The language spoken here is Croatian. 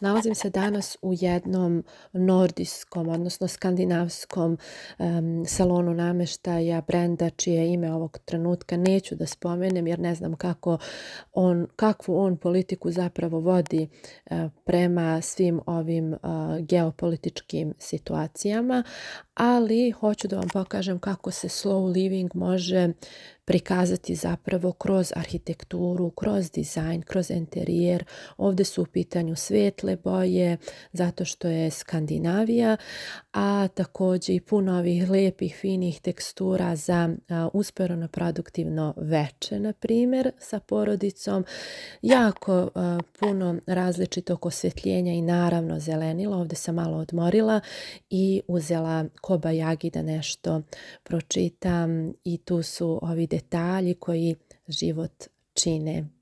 Nalazim se danas u jednom nordijskom, odnosno skandinavskom salonu namještaja, brenda čije ime ovog trenutka neću da spomenem jer ne znam kako on, kakvu on politiku zapravo vodi e, prema svim ovim e, geopolitičkim situacijama, ali hoću da vam pokažem kako se slow living može prikazati zapravo kroz arhitekturu, kroz dizajn, kroz interijer. Ovdje su u pitanju svetle boje, zato što je Skandinavija, a također i puno ovih lijepih, finih tekstura za usporeno produktivno veče, na primjer, sa porodicom. Jako puno različitog osvjetljenja i naravno zelenila. Ovdje sam malo odmorila i uzela Koba Jagi da nešto pročitam i tu su ovi detalji koji život čine